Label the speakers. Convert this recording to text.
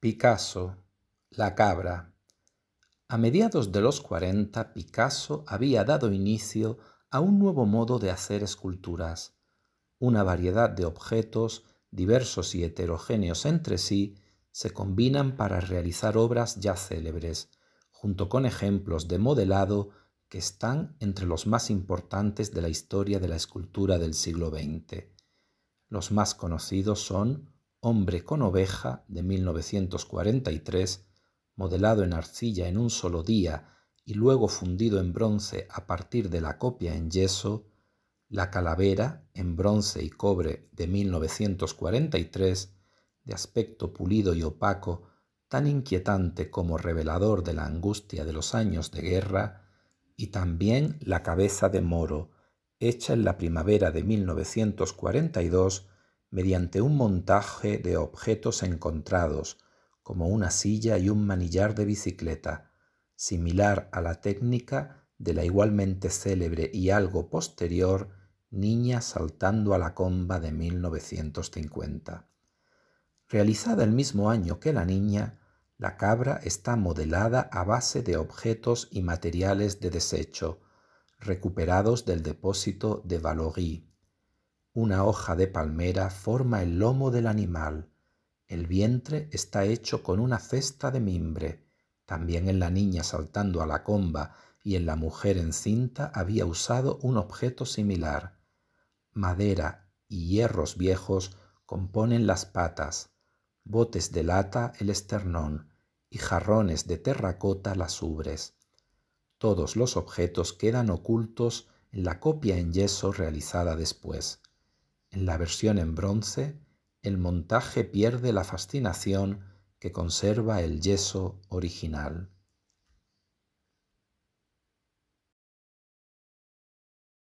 Speaker 1: Picasso, la cabra. A mediados de los 40, Picasso había dado inicio a un nuevo modo de hacer esculturas, una variedad de objetos diversos y heterogéneos entre sí se combinan para realizar obras ya célebres, junto con ejemplos de modelado que están entre los más importantes de la historia de la escultura del siglo XX. Los más conocidos son Hombre con oveja de 1943, modelado en arcilla en un solo día y luego fundido en bronce a partir de la copia en yeso, La calavera en bronce y cobre de 1943, de aspecto pulido y opaco, tan inquietante como revelador de la angustia de los años de guerra, y también La cabeza de Moro, hecha en la primavera de 1942 mediante un montaje de objetos encontrados, como una silla y un manillar de bicicleta, similar a la técnica de la igualmente célebre y algo posterior Niña saltando a la comba de 1950. Realizada el mismo año que la niña, la cabra está modelada a base de objetos y materiales de desecho, recuperados del depósito de Valory una hoja de palmera forma el lomo del animal. El vientre está hecho con una cesta de mimbre. También en la niña saltando a la comba y en la mujer encinta había usado un objeto similar. Madera y hierros viejos componen las patas, botes de lata el esternón y jarrones de terracota las ubres. Todos los objetos quedan ocultos en la copia en yeso realizada después. En la versión en bronce, el montaje pierde la fascinación que conserva el yeso original.